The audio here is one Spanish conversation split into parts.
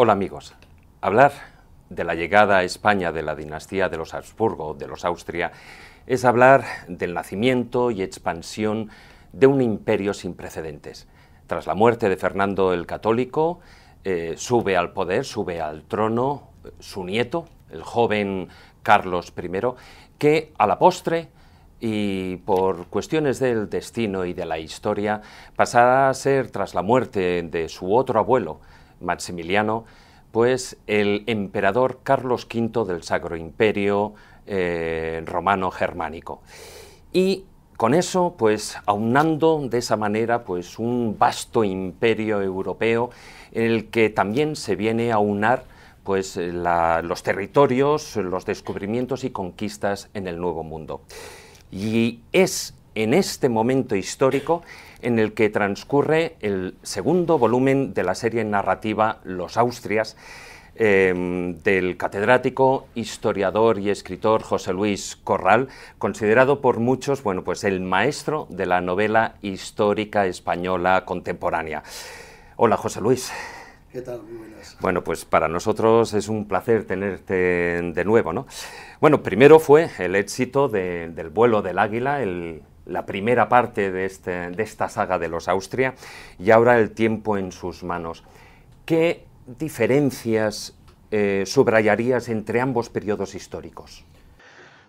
Hola amigos. Hablar de la llegada a España de la dinastía de los Habsburgo, de los Austria, es hablar del nacimiento y expansión de un imperio sin precedentes. Tras la muerte de Fernando el Católico, eh, sube al poder, sube al trono eh, su nieto, el joven Carlos I, que a la postre y por cuestiones del destino y de la historia pasará a ser, tras la muerte de su otro abuelo, Maximiliano, pues el emperador Carlos V del Sacro Imperio eh, Romano Germánico. Y con eso, pues aunando de esa manera pues un vasto imperio europeo en el que también se viene a unar pues los territorios, los descubrimientos y conquistas en el Nuevo Mundo. Y es en este momento histórico en el que transcurre el segundo volumen de la serie narrativa Los Austrias, em, del catedrático, historiador y escritor José Luis Corral, considerado por muchos bueno, pues el maestro de la novela histórica española contemporánea. Hola José Luis. ¿Qué tal? Muy buenas. Bueno, pues para nosotros es un placer tenerte de nuevo, ¿no? Bueno, primero fue el éxito del vuelo del águila, el la primera parte este, de, esta saga de los Austria y ahora el tiempo en sus manos. ¿Qué diferencias eh, subrayarías entre ambos periodos históricos?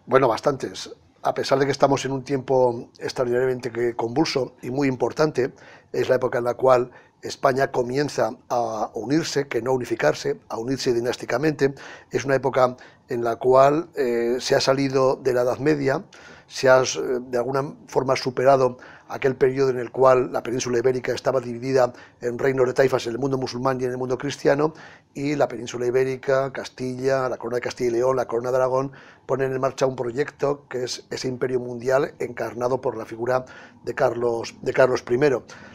Bueno, bastantes. A pesar de que estamos en un tiempo extraordinariamente convulso y muy importante, es la época en la cual España comienza a unirse, que no unificarse, a unirse dinásticamente. Es una época en la cual eh, se ha salido de la Edad Media, se ha eh, de alguna forma superado aquel periodo en el cual la península ibérica estaba dividida en reinos de taifas en el mundo musulmán y en el mundo cristiano, y la península ibérica, Castilla, la corona de Castilla y León, la corona de Aragón, ponen en marcha un proyecto que es ese imperio mundial encarnado por la figura de Carlos, de Carlos I.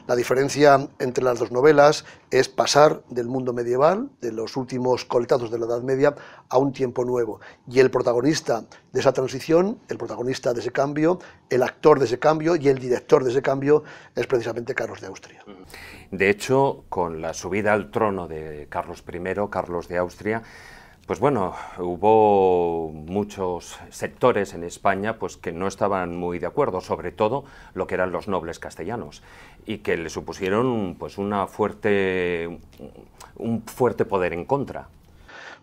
La diferencia entre las dos novelas es pasar del mundo medieval, de los últimos coletazos de la Edad Media, a un tiempo nuevo. Y el protagonista de esa transición, el protagonista de ese cambio, el actor de ese cambio y el director de ese cambio es precisamente Carlos de Austria. De hecho, con la subida al trono de Carlos I, Carlos de Austria, pues bueno, hubo muchos sectores en España pues, que no estaban muy de acuerdo, sobre todo lo que eran los nobles castellanos, y que le supusieron pues, una fuerte, un fuerte poder en contra.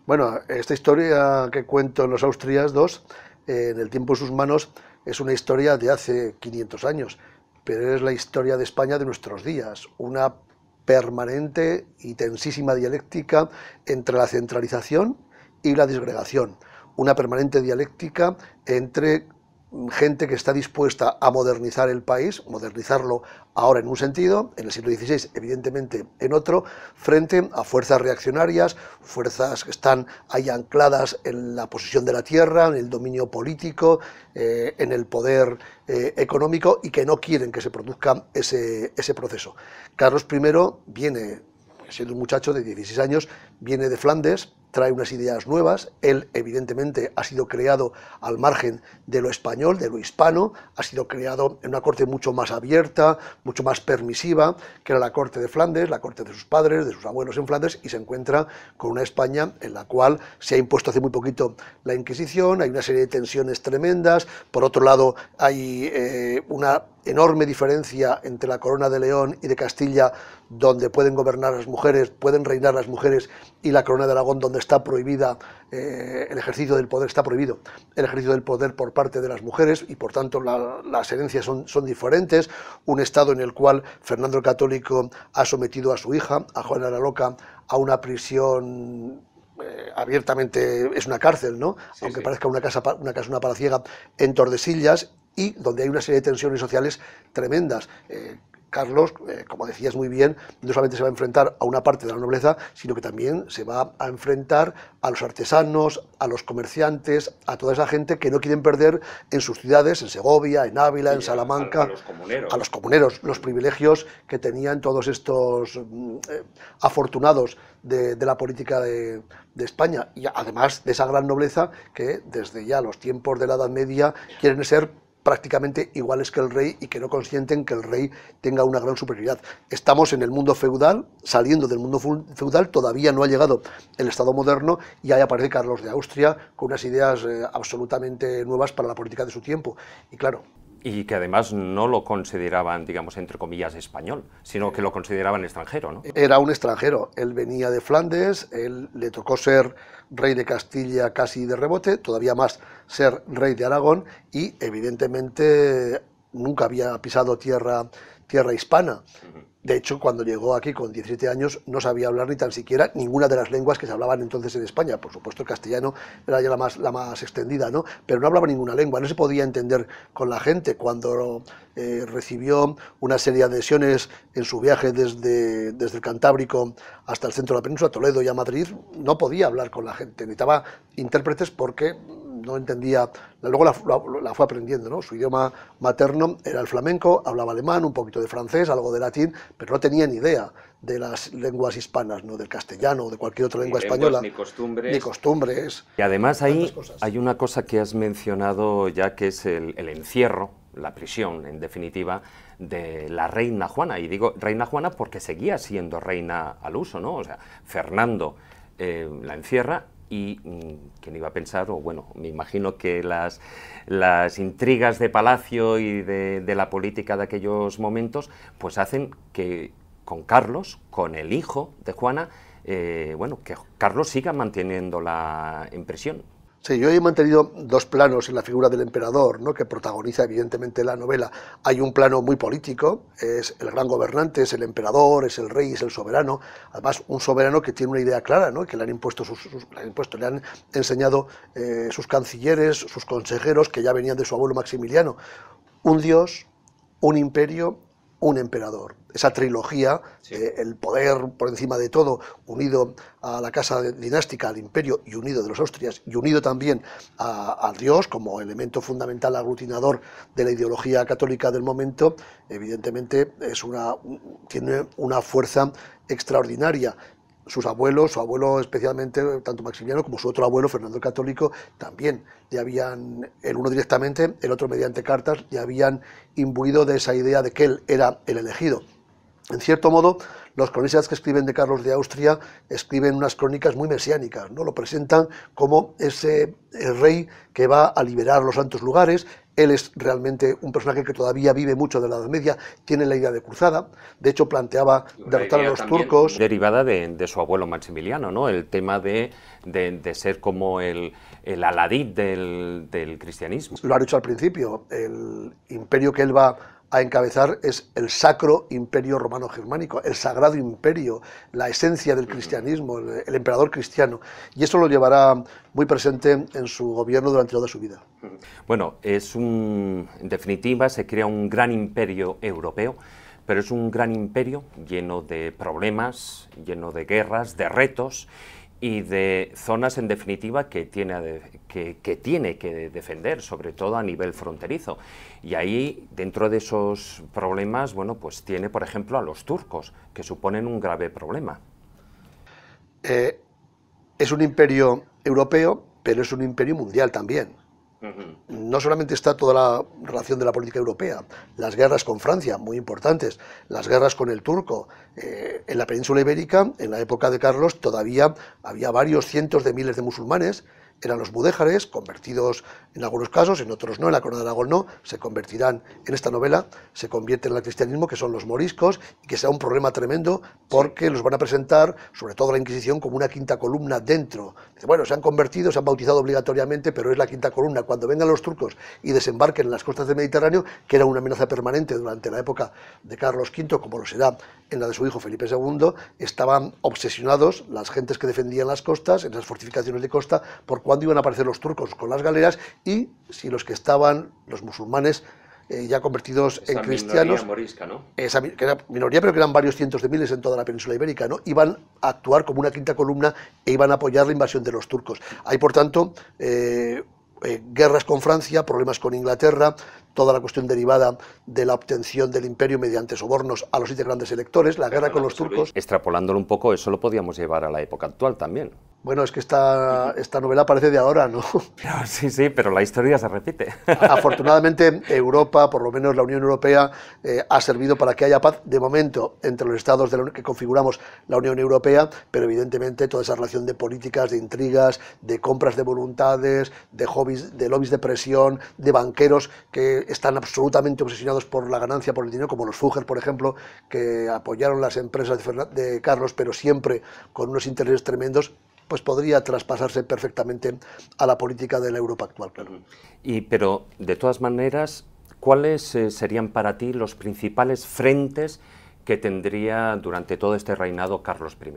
Bueno, esta historia que cuento en los Austrias dos, eh, en el tiempo de sus manos, es una historia de hace 500 años, pero es la historia de España de nuestros días, una permanente y tensísima dialéctica entre la centralización, y la disgregación, una permanente dialéctica entre gente que está dispuesta a modernizar el país, modernizarlo ahora en un sentido, en el siglo XVI evidentemente en otro, frente a fuerzas reaccionarias, fuerzas que están ahí ancladas en la posición de la tierra, en el dominio político, eh, en el poder eh, económico y que no quieren que se produzca ese, ese proceso. Carlos I viene, siendo un muchacho de 16 años, viene de Flandes, trae unas ideas nuevas, él evidentemente ha sido creado al margen de lo español, de lo hispano, ha sido creado en una corte mucho más abierta, mucho más permisiva, que era la corte de Flandes, la corte de sus padres, de sus abuelos en Flandes, y se encuentra con una España en la cual se ha impuesto hace muy poquito la Inquisición, hay una serie de tensiones tremendas, por otro lado hay eh, una enorme diferencia entre la corona de León y de Castilla, donde pueden gobernar las mujeres, pueden reinar las mujeres, y la corona de Aragón, donde está prohibida eh, el ejercicio del poder, está prohibido el ejercicio del poder por parte de las mujeres, y por tanto las herencias son, son, diferentes. Un estado en el cual Fernando el Católico ha sometido a su hija, a Juana la Loca, a una prisión eh, abiertamente es una cárcel, ¿no? Aunque parezca una casa, una casa, una palaciega en Tordesillas y donde hay una serie de tensiones sociales tremendas. Eh, Carlos, eh, como decías muy bien, no solamente se va a enfrentar a una parte de la nobleza, sino que también se va a enfrentar a los artesanos, a los comerciantes, a toda esa gente que no quieren perder en sus ciudades, en Segovia, en Ávila, en Salamanca, a, los comuneros. los privilegios que tenían todos estos mm, eh, afortunados de, la política de, de España, y además de esa gran nobleza que desde ya los tiempos de la Edad Media quieren ser prácticamente iguales que el rey y que no consienten que el rey tenga una gran superioridad. Estamos en el mundo feudal, saliendo del mundo feudal, todavía no ha llegado el Estado moderno y ahí aparece Carlos de Austria con unas ideas eh, absolutamente nuevas para la política de su tiempo. Y claro, y que además no lo consideraban, digamos, entre comillas, español, sino que lo consideraban extranjero, ¿no? Era un extranjero, él venía de Flandes, él le tocó ser rey de Castilla casi de rebote, todavía más ser rey de Aragón y evidentemente nunca había pisado tierra, tierra hispana. De hecho, cuando llegó aquí con 17 años no sabía hablar ni tan siquiera ninguna de las lenguas que se hablaban entonces en España. Por supuesto, el castellano era ya la más, la más extendida, ¿no? Pero no hablaba ninguna lengua, no se podía entender con la gente. Cuando eh, recibió una serie de adhesiones en su viaje desde, desde el Cantábrico hasta el centro de la península, Toledo y a Madrid, no podía hablar con la gente. Necesitaba intérpretes porque no entendía, luego la, fue aprendiendo, ¿no? Su idioma materno era el flamenco, hablaba alemán, un poquito de francés, algo de latín, pero no tenía ni idea de las lenguas hispanas, ¿no? Del castellano o de cualquier otra lengua española. ni costumbres. Ni costumbres. Y además ahí hay una cosa que has mencionado ya que es el, encierro, la prisión, en definitiva, de la reina Juana. Y digo reina Juana porque seguía siendo reina al uso, ¿no? O sea, Fernando eh, la encierra y mm, quien iba a pensar, o bueno, me imagino que las, las intrigas de Palacio y de, la política de aquellos momentos, pues hacen que con Carlos, con el hijo de Juana, eh, bueno, que Carlos siga manteniendo la impresión, Sí, yo he mantenido dos planos en la figura del emperador, ¿no? que protagoniza evidentemente la novela. Hay un plano muy político, es el gran gobernante, es el emperador, es el rey, es el soberano. Además, un soberano que tiene una idea clara, ¿no? que le han impuesto, le, han enseñado eh, sus cancilleres, sus consejeros, que ya venían de su abuelo Maximiliano. Un dios, un imperio un emperador. Esa trilogía, eh, el poder por encima de todo, unido a la casa dinástica, al imperio y unido de los Austrias, y unido también a Dios como elemento fundamental aglutinador de la ideología católica del momento, evidentemente es una, tiene una fuerza extraordinaria sus abuelos, su abuelo especialmente, tanto Maximiliano como su otro abuelo, Fernando el Católico, también ya habían, el uno directamente, el otro mediante cartas, ya habían imbuido de esa idea de que él era el elegido. En cierto modo, los cronistas que escriben de Carlos de Austria escriben unas crónicas muy mesiánicas, ¿no? Lo presentan como ese eh, rey que va a liberar los santos lugares, él es realmente un personaje que todavía vive mucho de la Edad Media, tiene la idea de cruzada, de hecho planteaba derrotar a los turcos. Derivada de, su abuelo Maximiliano, ¿no? El tema de, de, ser como el, el aladí del, del, cristianismo. Lo ha dicho al principio, el imperio que él va a encabezar es el Sacro Imperio Romano Germánico, el Sagrado Imperio, la esencia del cristianismo, el, emperador cristiano. Y eso lo llevará muy presente en su gobierno durante toda su vida. Bueno, es un, en definitiva, se crea un gran imperio europeo, pero es un gran imperio lleno de problemas, lleno de guerras, de retos y de zonas en definitiva que tiene que, tiene que defender, sobre todo a nivel fronterizo. Y ahí, dentro de esos problemas, bueno, pues tiene, por ejemplo, a los turcos, que suponen un grave problema. Eh, es un imperio europeo, pero es un imperio mundial también. No solamente está toda la relación de la política europea, las guerras con Francia, muy importantes, las guerras con el turco. Eh, en la península ibérica, en la época de Carlos, todavía había varios cientos de miles de musulmanes eran los mudéjares, convertidos en algunos casos, en otros no, en la Corona de Aragón no, se convertirán en esta novela, se convierten al cristianismo, que son los moriscos, y que será un problema tremendo porque los van a presentar, sobre todo la Inquisición, como una quinta columna dentro. Bueno, se han convertido, se han bautizado obligatoriamente, pero es la quinta columna. Cuando vengan los turcos y desembarquen en las costas del Mediterráneo, que era una amenaza permanente durante la época de Carlos V, como lo será en la de su hijo Felipe II, estaban obsesionados las gentes que defendían las costas, en las fortificaciones de costa, por cuándo iban a aparecer los turcos con las galeras y si los que estaban, los musulmanes, eh, ya convertidos en cristianos. morisca, ¿no? Esa que era minoría, pero que eran varios cientos de miles en toda la península ibérica, ¿no? Iban a actuar como una quinta columna e iban a apoyar la invasión de los turcos. Hay, por tanto, eh, eh, guerras con Francia, problemas con Inglaterra, toda la cuestión derivada de la obtención del imperio mediante sobornos a los siete grandes electores, la guerra con los turcos. Extrapolándolo un poco, eso lo podíamos llevar a la época actual también. Bueno, es que esta, esta novela parece de ahora, ¿no? Ah, sí, sí, pero la historia se repite. Afortunadamente, Europa, por lo menos la Unión Europea, eh, ha servido para que haya paz de momento entre los estados de que configuramos la Unión Europea, pero evidentemente toda esa relación de políticas, de intrigas, de compras de voluntades, de hobbies, de lobbies de presión, de banqueros que están absolutamente obsesionados por la ganancia, por el dinero, como los Fugger, por ejemplo, que apoyaron las empresas de, Carlos, pero siempre con unos intereses tremendos, pues podría traspasarse perfectamente a la política de la Europa actual, Y, pero, de todas maneras, ¿cuáles eh, serían para ti los principales frentes que tendría durante todo este reinado Carlos I?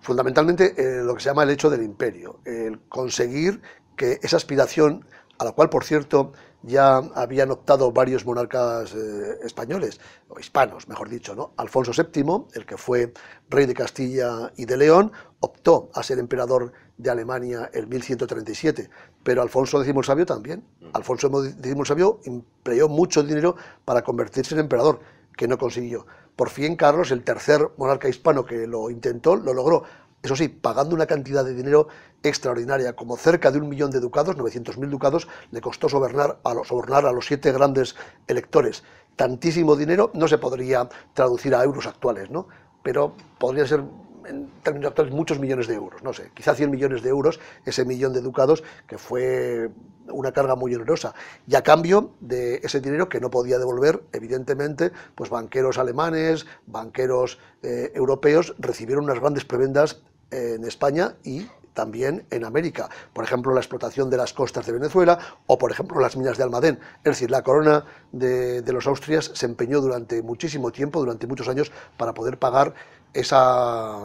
Fundamentalmente eh, lo que se llama el hecho del imperio, el conseguir que esa aspiración, a la cual, por cierto, ya habían optado varios monarcas eh, españoles, o hispanos, mejor dicho. ¿no? Alfonso VII, el que fue rey de Castilla y de León, optó a ser emperador de Alemania en 1137, pero Alfonso X Sabio también. Mm. Alfonso X Sabio empleó mucho dinero para convertirse en emperador, que no consiguió. Por fin Carlos, el tercer monarca hispano que lo intentó, lo logró eso sí, pagando una cantidad de dinero extraordinaria, como cerca de un millón de ducados, 900.000 ducados, le costó sobornar a, los, sobornar a los siete grandes electores. Tantísimo dinero no se podría traducir a euros actuales, ¿no? Pero podría ser en términos actuales muchos millones de euros, no sé, quizá 100 millones de euros, ese millón de ducados, que fue una carga muy onerosa Y a cambio de ese dinero que no podía devolver, evidentemente, pues banqueros alemanes, banqueros eh, europeos recibieron unas grandes prebendas en España y también en América. Por ejemplo, la explotación de las costas de Venezuela o, por ejemplo, las minas de Almadén. Es decir, la corona de, de los Austrias se empeñó durante muchísimo tiempo, durante muchos años, para poder pagar esa,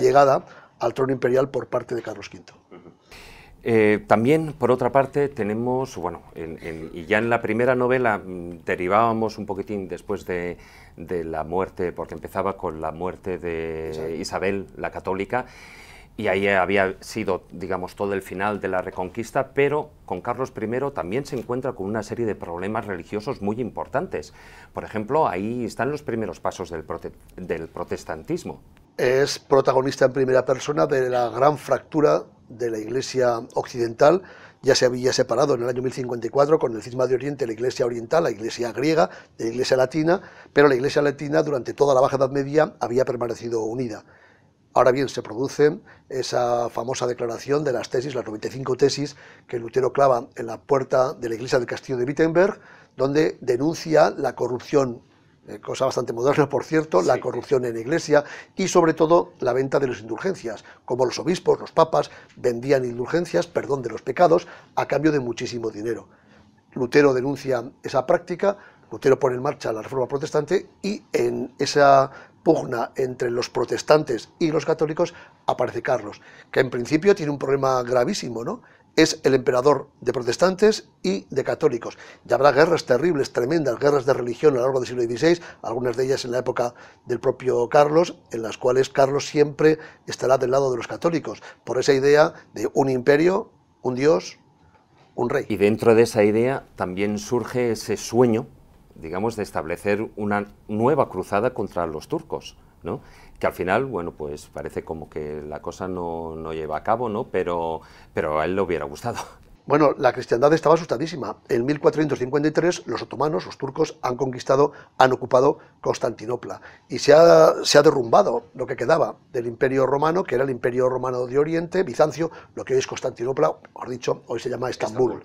llegada al trono imperial por parte de Carlos V. Eh, también, por otra parte, tenemos, bueno, y ya en la primera novela mm, derivábamos un poquitín después de, de la muerte, porque empezaba con la muerte de Isabel la católica, y ahí había sido, digamos, todo el final de la Reconquista, pero con Carlos I también se encuentra con una serie de problemas religiosos muy importantes. Por ejemplo, ahí están los primeros pasos del, protestantismo. Es protagonista en primera persona de la gran fractura de la Iglesia occidental, ya se había separado en el año 1054 con el cisma de Oriente la Iglesia Oriental, la Iglesia griega, la Iglesia latina, pero la Iglesia latina durante toda la Baja Edad Media había permanecido unida. Ahora bien, se produce esa famosa declaración de las tesis, las 95 tesis que Lutero clava en la puerta de la iglesia del castillo de Wittenberg, donde denuncia la corrupción eh, cosa bastante moderna, por cierto, la corrupción en la Iglesia y sobre todo la venta de las indulgencias, como los obispos, los papas vendían indulgencias, perdón de los pecados, a cambio de muchísimo dinero. Lutero denuncia esa práctica, Lutero pone en marcha la Reforma Protestante y en esa pugna entre los protestantes y los católicos, aparece Carlos, que en principio tiene un problema gravísimo, ¿no? Es el emperador de protestantes y de católicos. y habrá guerras terribles, tremendas, guerras de religión a lo largo del siglo XVI, algunas de ellas en la época del propio Carlos, en las cuales Carlos siempre estará del lado de los católicos, por esa idea de un imperio, un dios, un rey. Y dentro de esa idea también surge ese sueño digamos, de establecer una nueva cruzada contra los turcos, ¿no? Que al final, bueno, pues parece como que la cosa no, no lleva a cabo, ¿no? Pero, pero a él le hubiera gustado. Bueno, la cristiandad estaba asustadísima. En 1453 los otomanos, los turcos, han conquistado, han ocupado Constantinopla y se ha, derrumbado lo que quedaba del imperio romano, que era el imperio romano de Oriente, Bizancio, lo que hoy es Constantinopla, mejor dicho, hoy se llama Estambul.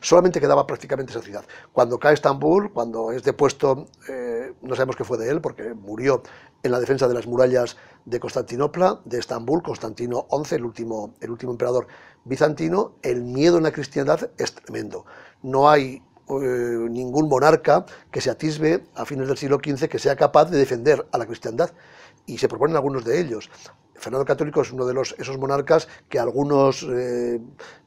Solamente quedaba prácticamente esa ciudad. Cuando cae Estambul, cuando es depuesto, eh, no sabemos qué fue de él, porque murió en la defensa de las murallas de Constantinopla, de Estambul, Constantino XI, el último, el último emperador bizantino, el miedo en la cristiandad es tremendo. No hay eh, ningún monarca que se atisbe a fines del siglo XV que sea capaz de defender a la cristiandad, y se proponen algunos de ellos. Fernando Católico es uno de esos monarcas que algunos eh,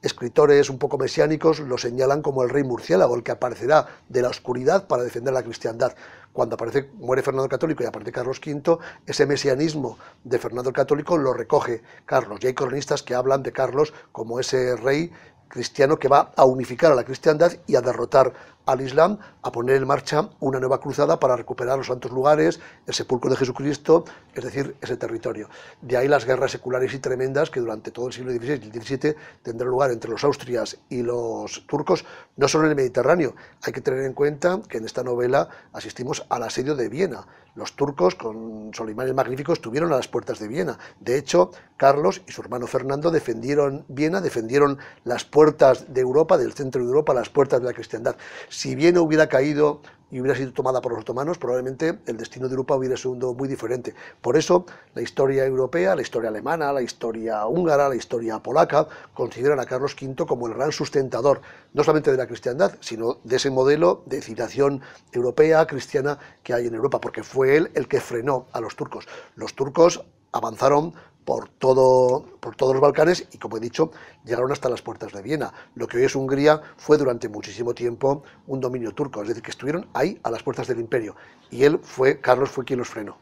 escritores un poco mesiánicos lo señalan como el rey murciélago, el que aparecerá de la oscuridad para defender la cristiandad. Cuando aparece, muere Fernando Católico y aparece Carlos V, ese mesianismo de Fernando Católico lo recoge Carlos. Y hay cronistas que hablan de Carlos como ese rey cristiano que va a unificar a la cristiandad y a derrotar al Islam a poner en marcha una nueva cruzada para recuperar los santos lugares, el sepulcro de Jesucristo, es decir, ese territorio. De ahí las guerras seculares y tremendas que durante todo el siglo XVI y XVII tendrán lugar entre los austrias y los turcos, no solo en el Mediterráneo. Hay que tener en cuenta que en esta novela asistimos al asedio de Viena. Los turcos, con Solimán el Magnífico, estuvieron a las puertas de Viena. De hecho, Carlos y su hermano Fernando defendieron Viena, defendieron las puertas de Europa, del centro de Europa, las puertas de la cristiandad si bien hubiera caído y hubiera sido tomada por los otomanos, probablemente el destino de Europa hubiera sido muy diferente. Por eso, la historia europea, la historia alemana, la historia húngara, la historia polaca, consideran a Carlos V como el gran sustentador, no solamente de la cristiandad, sino de ese modelo de civilización europea, cristiana que hay en Europa, porque fue él el que frenó a los turcos. Los turcos avanzaron por, todos los Balcanes y, como he dicho, llegaron hasta las puertas de Viena. Lo que hoy es Hungría fue durante muchísimo tiempo un dominio turco, es decir, que estuvieron ahí a las puertas del imperio y él fue, Carlos fue quien los frenó.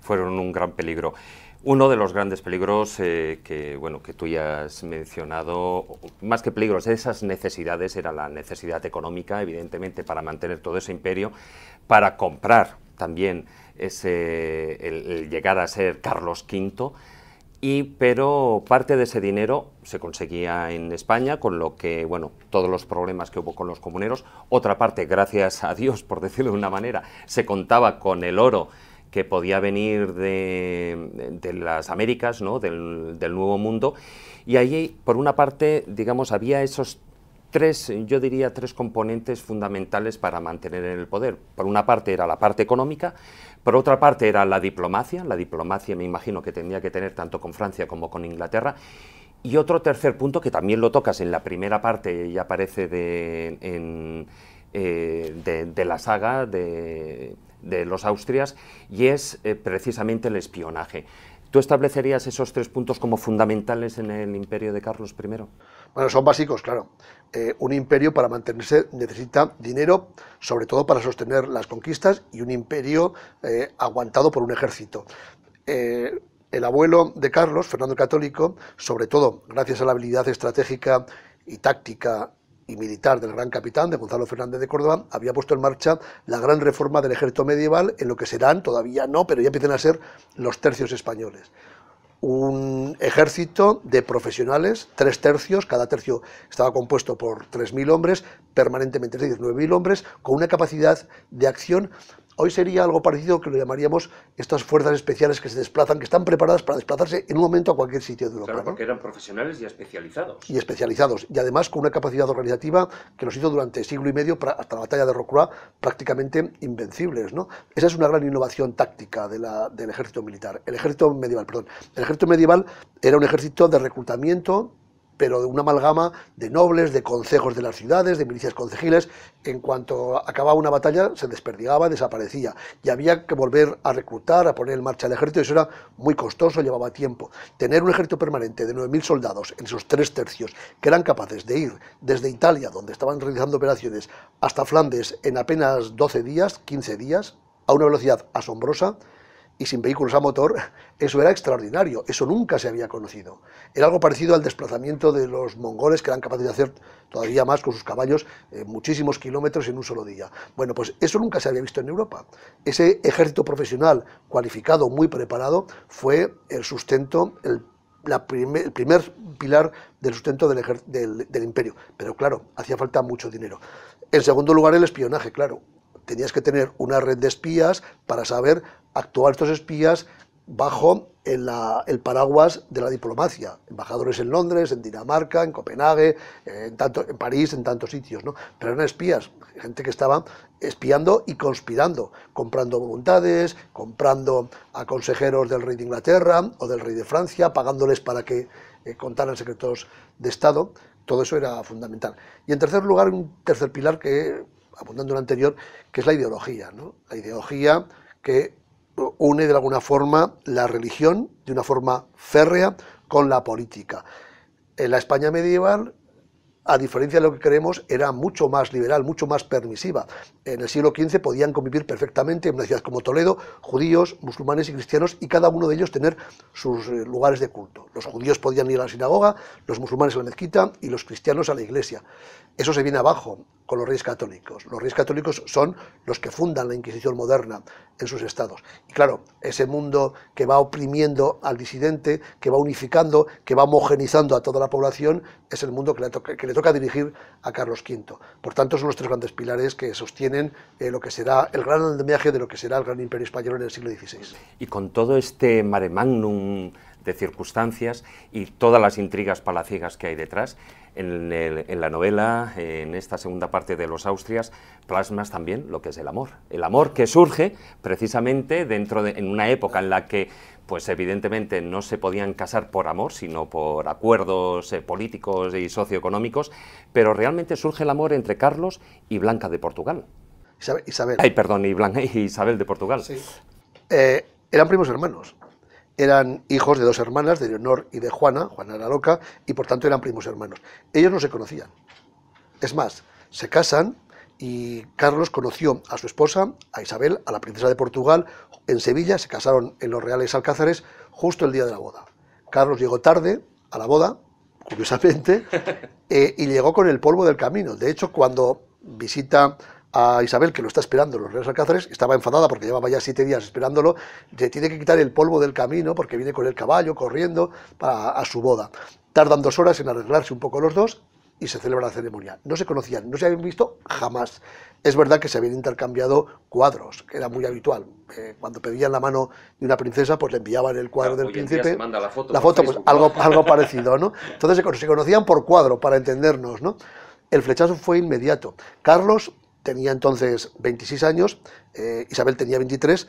Fueron un gran peligro. Uno de los grandes peligros eh, que, bueno, que tú ya has mencionado, más que peligros, esas necesidades, era la necesidad económica, evidentemente, para mantener todo ese imperio, para comprar también ese, el, el llegar a ser Carlos V y pero parte de ese dinero se conseguía en España, con lo que, bueno, todos los problemas que hubo con los comuneros, otra parte, gracias a Dios, por decirlo de una manera, se contaba con el oro que podía venir de, las Américas, ¿no? del, del Nuevo Mundo, y allí, por una parte, digamos, había esos tres, yo diría, tres componentes fundamentales para mantener el poder. Por una parte era la parte económica, por otra parte era la diplomacia, la diplomacia me imagino que tendría que tener tanto con Francia como con Inglaterra, y otro tercer punto que también lo tocas en la primera parte y aparece de, eh, de, la saga de, los Austrias, y es eh, precisamente el espionaje. ¿Tú establecerías esos tres puntos como fundamentales en el imperio de Carlos I? Bueno, son básicos, claro. Eh, un imperio para mantenerse necesita dinero, sobre todo para sostener las conquistas y un imperio eh, aguantado por un ejército. Eh, el abuelo de Carlos, Fernando Católico, sobre todo gracias a la habilidad estratégica y táctica y militar del gran capitán, de Gonzalo Fernández de Córdoba, había puesto en marcha la gran reforma del ejército medieval en lo que serán, todavía no, pero ya empiezan a ser los tercios españoles un ejército de profesionales, tres tercios, cada tercio estaba compuesto por 3.000 hombres, permanentemente, es decir, 9.000 hombres, con una capacidad de acción Hoy sería algo parecido que lo llamaríamos estas fuerzas especiales que se desplazan, que están preparadas para desplazarse en un momento a cualquier sitio de Europa. Claro, porque eran profesionales y especializados. Y especializados, y además con una capacidad organizativa que los hizo durante siglo y medio, hasta la batalla de Rocroi, prácticamente invencibles. ¿no? Esa es una gran innovación táctica del ejército militar, el ejército medieval, perdón. El ejército medieval era un ejército de reclutamiento pero de una amalgama de nobles, de consejos de las ciudades, de milicias concejiles. En cuanto acababa una batalla, se desperdigaba, desaparecía. Y había que volver a reclutar, a poner en marcha el ejército. y Eso era muy costoso, llevaba tiempo. Tener un ejército permanente de 9.000 soldados en esos tres tercios, que eran capaces de ir desde Italia, donde estaban realizando operaciones, hasta Flandes en apenas 12 días, 15 días, a una velocidad asombrosa, y sin vehículos a motor, eso era extraordinario, eso nunca se había conocido. Era algo parecido al desplazamiento de los mongoles que eran capaces de hacer todavía más con sus caballos eh, muchísimos kilómetros en un solo día. Bueno, pues eso nunca se había visto en Europa. Ese ejército profesional cualificado, muy preparado, fue el sustento, el la primer, el primer pilar del sustento del, imperio. Pero claro, hacía falta mucho dinero. En segundo lugar, el espionaje, claro tenías que tener una red de espías para saber actuar estos espías bajo el, paraguas de la diplomacia. Embajadores en Londres, en Dinamarca, en Copenhague, en, tanto, en París, en tantos sitios, ¿no? Pero eran espías, gente que estaba espiando y conspirando, comprando voluntades, comprando a consejeros del rey de Inglaterra o del rey de Francia, pagándoles para que eh, contaran secretos de Estado. Todo eso era fundamental. Y en tercer lugar, un tercer pilar que en lo anterior, que es la ideología, La ideología que une de alguna forma la religión de una forma férrea con la política. En la España medieval, a diferencia de lo que creemos, era mucho más liberal, mucho más permisiva. En el siglo XV podían convivir perfectamente en una ciudad como Toledo judíos, musulmanes y cristianos y cada uno de ellos tener sus eh, lugares de culto. Los judíos podían ir a la sinagoga, los musulmanes a la mezquita y los cristianos a la iglesia. Eso se viene abajo con los reyes católicos. Los reyes católicos son los que fundan la Inquisición moderna en sus estados. Y claro, ese mundo que va oprimiendo al disidente, que va unificando, que va homogenizando a toda la población, es el mundo que le, toca, dirigir a Carlos V. Por tanto, son los tres grandes pilares que sostienen eh, lo que será el gran andamiaje de lo que será el gran imperio español en el siglo XVI. Y con todo este mare magnum de circunstancias y todas las intrigas palaciegas que hay detrás, en, la novela, en esta segunda parte de Los Austrias, plasmas también lo que es el amor. El amor que surge precisamente dentro de, en una época en la que, pues evidentemente, no se podían casar por amor, sino por acuerdos eh, políticos y socioeconómicos, pero realmente surge el amor entre Carlos y Blanca de Portugal. Isabel. Ay, perdón, y Blanca, y Isabel de Portugal. Sí. Eh, eran primos hermanos eran hijos de dos hermanas, de Leonor y de Juana, Juana la loca, y por tanto eran primos hermanos. Ellos no se conocían. Es más, se casan y Carlos conoció a su esposa, a Isabel, a la princesa de Portugal, en Sevilla, se casaron en los Reales Alcázares justo el día de la boda. Carlos llegó tarde a la boda, curiosamente, eh, y llegó con el polvo del camino. De hecho, cuando visita a Isabel, que lo está esperando los Reyes Alcázares, estaba enfadada porque llevaba ya siete días esperándolo, le tiene que quitar el polvo del camino porque viene con el caballo corriendo a su boda. Tardan dos horas en arreglarse un poco los dos y se celebra la ceremonia. No se conocían, no se habían visto jamás. Es verdad que se habían intercambiado cuadros, que era muy habitual. Eh, cuando pedían la mano de una princesa, pues le enviaban el cuadro del príncipe. Manda la foto, la foto pues algo, algo parecido, ¿no? Entonces se conocían por cuadro, para entendernos, ¿no? El flechazo fue inmediato. Carlos tenía entonces 26 años, eh, Isabel tenía 23,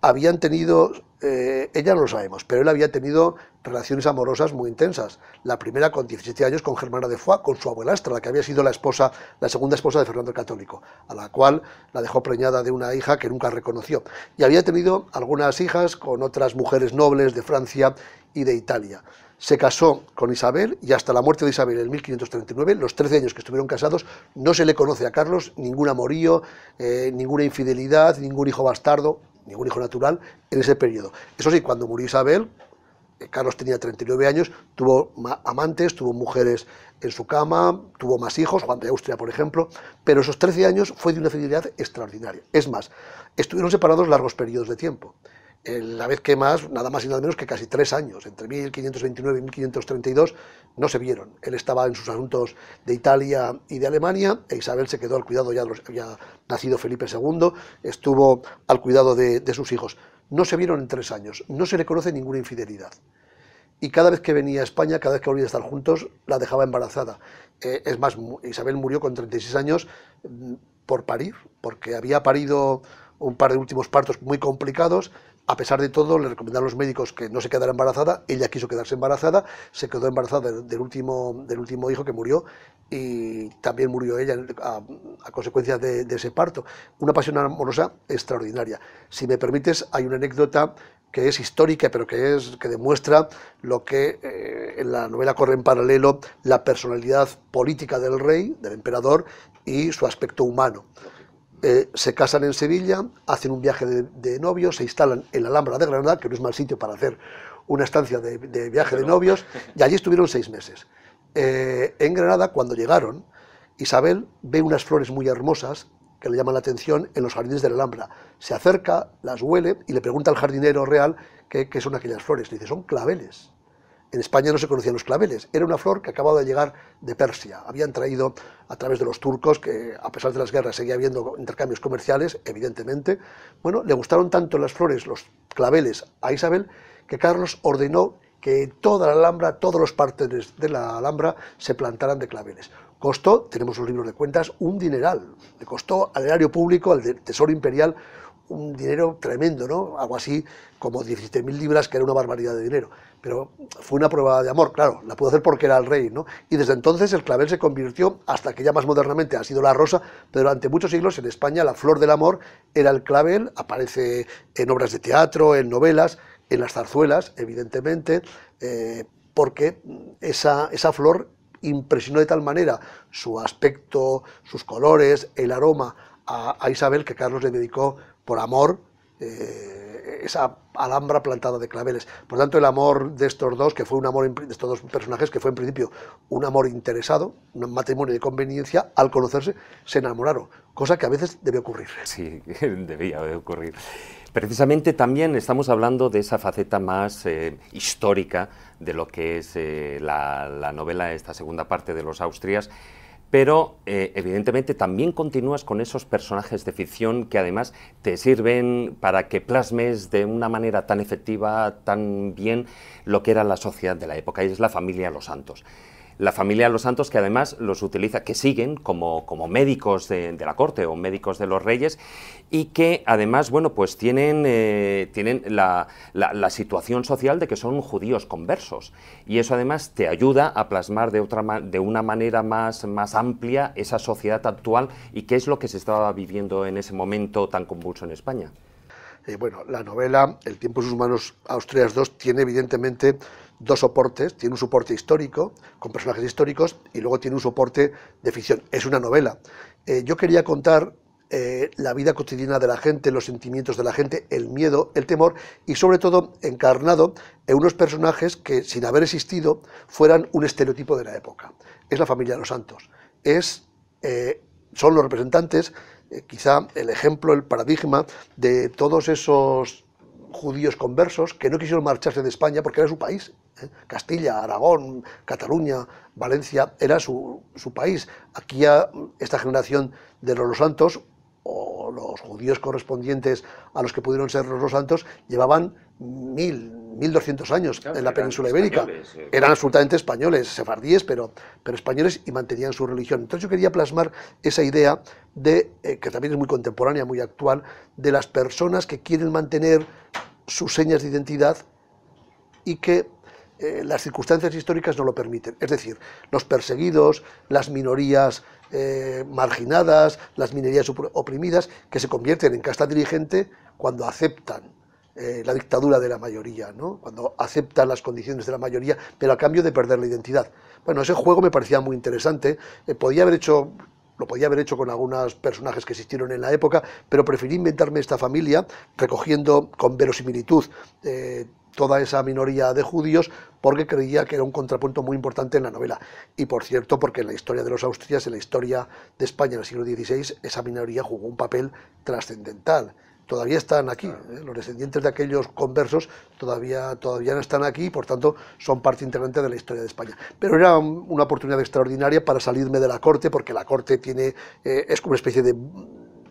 habían tenido, eh, ella no lo sabemos, pero él había tenido relaciones amorosas muy intensas. La primera con 17 años con Germana de Foix, con su abuelastra, la que había sido la esposa, la segunda esposa de Fernando el Católico, a la cual la dejó preñada de una hija que nunca reconoció. Y había tenido algunas hijas con otras mujeres nobles de Francia y de Italia se casó con Isabel y hasta la muerte de Isabel en 1539, los 13 años que estuvieron casados, no se le conoce a Carlos ningún amorío, eh, ninguna infidelidad, ningún hijo bastardo, ningún hijo natural en ese periodo. Eso sí, cuando murió Isabel, eh, Carlos tenía 39 años, tuvo amantes, tuvo mujeres en su cama, tuvo más hijos, Juan de Austria, por ejemplo, pero esos 13 años fue de una fidelidad extraordinaria. Es más, estuvieron separados largos periodos de tiempo. Eh, la vez que más, nada más y nada menos que casi tres años, entre 1529 y 1532, no se vieron. Él estaba en sus asuntos de Italia y de Alemania, e Isabel se quedó al cuidado, ya había nacido Felipe II, estuvo al cuidado de, sus hijos. No se vieron en tres años, no se le conoce ninguna infidelidad y cada vez que venía a España, cada vez que volvía a estar juntos, la dejaba embarazada. Eh, es más, Isabel murió con 36 años mm, por parir, porque había parido un par de últimos partos muy complicados, a pesar de todo, le recomendaron a los médicos que no se quedara embarazada, ella quiso quedarse embarazada, se quedó embarazada del último, del último hijo que murió y también murió ella a, consecuencia de, ese parto. Una pasión amorosa extraordinaria. Si me permites, hay una anécdota que es histórica, pero que, es, que demuestra lo que eh, en la novela corre en paralelo la personalidad política del rey, del emperador, y su aspecto humano. Eh, se casan en Sevilla, hacen un viaje de, novios, se instalan en la Alhambra de Granada, que no es mal sitio para hacer una estancia de, viaje de novios, y allí estuvieron seis meses. Eh, en Granada, cuando llegaron, Isabel ve unas flores muy hermosas que le llaman la atención en los jardines de la Alhambra. Se acerca, las huele y le pregunta al jardinero real qué, qué son aquellas flores. Le dice, son claveles. En España no se conocían los claveles, era una flor que acababa de llegar de Persia. Habían traído a través de los turcos, que a pesar de las guerras seguía habiendo intercambios comerciales, evidentemente. Bueno, le gustaron tanto las flores, los claveles a Isabel, que Carlos ordenó que toda la Alhambra, todos los partes de la Alhambra se plantaran de claveles. Costó, tenemos los libros de cuentas, un dineral. Le costó al erario público, al Tesoro Imperial, un dinero tremendo, ¿no? Algo así como 17.000 libras, que era una barbaridad de dinero. Pero fue una prueba de amor, claro, la pudo hacer porque era el rey, ¿no? Y desde entonces el clavel se convirtió, hasta que ya más modernamente ha sido la rosa, pero durante muchos siglos en España la flor del amor era el clavel, aparece en obras de teatro, en novelas, en las zarzuelas, evidentemente, eh, porque esa, esa flor impresionó de tal manera su aspecto, sus colores, el aroma a Isabel que Carlos le dedicó por amor, eh, esa alhambra plantada de claveles. Por tanto, el amor de estos dos, que fue un amor de estos dos personajes, que fue en principio un amor interesado, un matrimonio de conveniencia, al conocerse se enamoraron, cosa que a veces debe ocurrir. Sí, debía ocurrir. Precisamente también estamos hablando de esa faceta más eh, histórica de lo que es eh, la, la novela, esta segunda parte de los Austrias pero eh, evidentemente también continúas con esos personajes de ficción que además te sirven para que plasmes de una manera tan efectiva, tan bien, lo que era la sociedad de la época, y es la familia Los Santos la familia de Los Santos, que además los utiliza, que siguen como, como médicos de, la corte o médicos de los reyes, y que además, bueno, pues tienen, eh, tienen la, situación social de que son judíos conversos. Y eso además te ayuda a plasmar de, otra, de una manera más, más amplia esa sociedad actual y qué es lo que se estaba viviendo en ese momento tan convulso en España. Eh, bueno, la novela El tiempo de sus manos, Austrias II, tiene evidentemente dos soportes, tiene un soporte histórico, con personajes históricos, y luego tiene un soporte de ficción. Es una novela. Eh, yo quería contar eh, la vida cotidiana de la gente, los sentimientos de la gente, el miedo, el temor y sobre todo encarnado en unos personajes que sin haber existido fueran un estereotipo de la época. Es la familia de los santos. Es, eh, son los representantes, quizá el ejemplo, el paradigma de todos esos judíos conversos que no quisieron marcharse de España porque era su país. ¿eh? Castilla, Aragón, Cataluña, Valencia, era su, su país. Aquí mm, esta generación de los santos o los judíos correspondientes a los que pudieron ser los santos llevaban mil, 1200 años en la península ibérica. Eh. eran absolutamente españoles, sefardíes, pero, pero españoles y mantenían su religión. Entonces yo quería plasmar esa idea de, eh, que también es muy contemporánea, muy actual, de las personas que quieren mantener sus señas de identidad y que eh, las circunstancias históricas no lo permiten. Es decir, los perseguidos, las minorías marginadas, las minorías oprimidas, que se convierten en casta dirigente cuando aceptan eh, la dictadura de la mayoría, ¿no? cuando aceptan las condiciones de la mayoría, pero a cambio de perder la identidad. Bueno, ese juego me parecía muy interesante. Eh, podía haber hecho, lo podía haber hecho con algunos personajes que existieron en la época, pero preferí inventarme esta familia, recogiendo con verosimilitud eh, toda esa minoría de judíos, porque creía que era un contrapunto muy importante en la novela. Y por cierto, porque en la historia de los Austrias, en la historia de España en el siglo XVI, esa minoría jugó un papel trascendental todavía están aquí. ¿eh? Los descendientes de aquellos conversos todavía, todavía no están aquí y, por tanto, son parte integrante de la historia de España. Pero era una oportunidad extraordinaria para salirme de la corte, porque la corte tiene, eh, es como una especie de,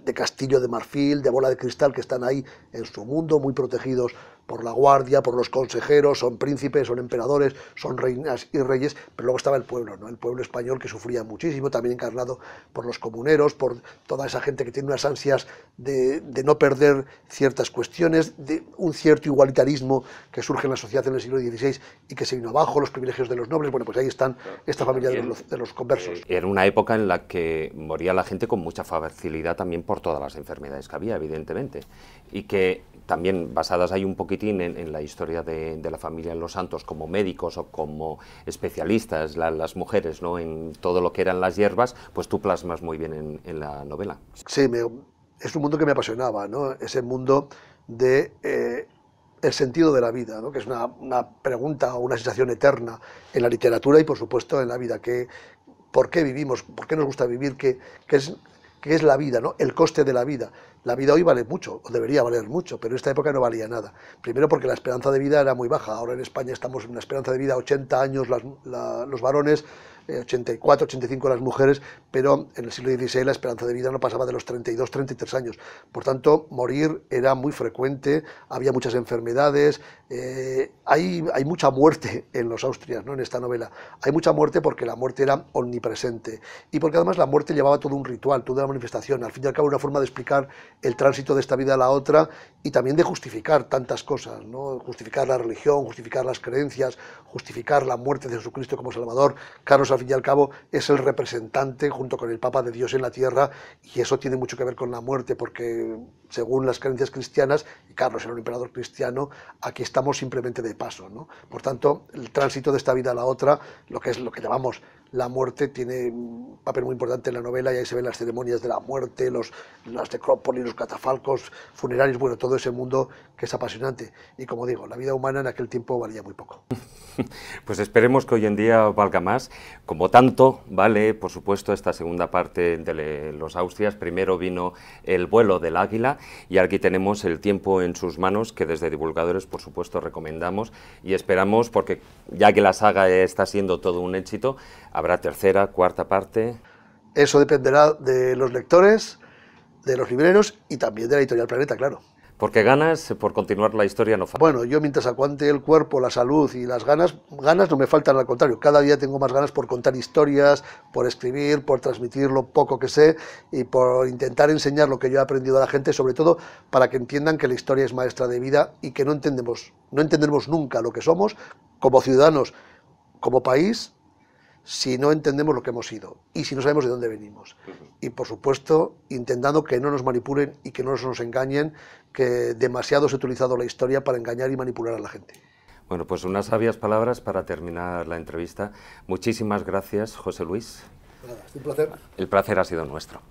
de castillo de marfil, de bola de cristal, que están ahí en su mundo, muy protegidos por la guardia, por los consejeros, son príncipes, son emperadores, son reinas y reyes, pero luego estaba el pueblo, ¿no? el pueblo español que sufría muchísimo, también encarnado por los comuneros, por toda esa gente que tiene unas ansias de, no perder ciertas cuestiones, de un cierto igualitarismo que surge en la sociedad en el siglo XVI y que se vino abajo, los privilegios de los nobles, bueno, pues ahí están esta familia de los, de los conversos. Eh, era una época en la que moría la gente con mucha facilidad también por todas las enfermedades que había, evidentemente y que también basadas ahí un poquitín en, la historia de, la familia en Los Santos como médicos o como especialistas, las mujeres, ¿no? en todo lo que eran las hierbas, pues tú plasmas muy bien en, la novela. Sí, es un mundo que me apasionaba, ¿no? ese mundo de... Eh, el sentido de la vida, ¿no? que es una, pregunta o una sensación eterna en la literatura y por supuesto en la vida, que, por qué vivimos, por qué nos gusta vivir, qué, es, la vida, el coste de la vida. La vida hoy vale mucho, o debería valer mucho, pero en esta época no valía nada. Primero porque la esperanza de vida era muy baja. Ahora en España estamos en una esperanza de vida 80 años los varones, 84, eh, 85 las mujeres, pero en el siglo XVI la esperanza de vida no pasaba de los 32, 33 años. Por tanto, morir era muy frecuente, había muchas enfermedades, eh, hay, mucha muerte en los Austrias, ¿no? en esta novela. Hay mucha muerte porque la muerte era omnipresente y porque además la muerte llevaba todo un ritual, toda una manifestación, al fin y al cabo una forma de explicar el tránsito de esta vida a la otra y también de justificar tantas cosas, ¿no? justificar la religión, justificar las creencias, justificar la muerte de Jesucristo como Salvador. Carlos, al fin y al cabo, es el representante junto con el Papa de Dios en la tierra y eso tiene mucho que ver con la muerte porque, según las creencias cristianas, y Carlos era un emperador cristiano, aquí estamos simplemente de paso. ¿no? Por tanto, el tránsito de esta vida a la otra, lo que es lo que llamamos la muerte tiene un papel muy importante en la novela y ahí se ven las ceremonias de la muerte, los, las necrópolis, los catafalcos, funerarios, bueno, todo ese mundo que es apasionante. Y como digo, la vida humana en aquel tiempo valía muy poco. Pues esperemos que hoy en día valga más, como tanto vale, por supuesto, esta segunda parte de los Austrias. Primero vino el vuelo del águila y aquí tenemos el tiempo en sus manos que desde divulgadores, por supuesto, recomendamos y esperamos porque ya que la saga está siendo todo un éxito, ¿Habrá tercera, cuarta parte? Eso dependerá de los lectores, de los libreros y también de la editorial Planeta, claro. Porque ganas por continuar la historia no faltan. Bueno, yo mientras aguante el cuerpo, la salud y las ganas, ganas no me faltan, al contrario, cada día tengo más ganas por contar historias, por escribir, por transmitir lo poco que sé y por intentar enseñar lo que yo he aprendido a la gente, sobre todo para que entiendan que la historia es maestra de vida y que no entendemos, no entendemos nunca lo que somos como ciudadanos, como país si no entendemos lo que hemos sido y si no sabemos de dónde venimos. Y por supuesto, intentando que no nos manipulen y que no nos engañen, que demasiado se ha utilizado la historia para engañar y manipular a la gente. Bueno, pues unas sabias palabras para terminar la entrevista. Muchísimas gracias, José Luis. Nada, es un placer. El placer ha sido nuestro.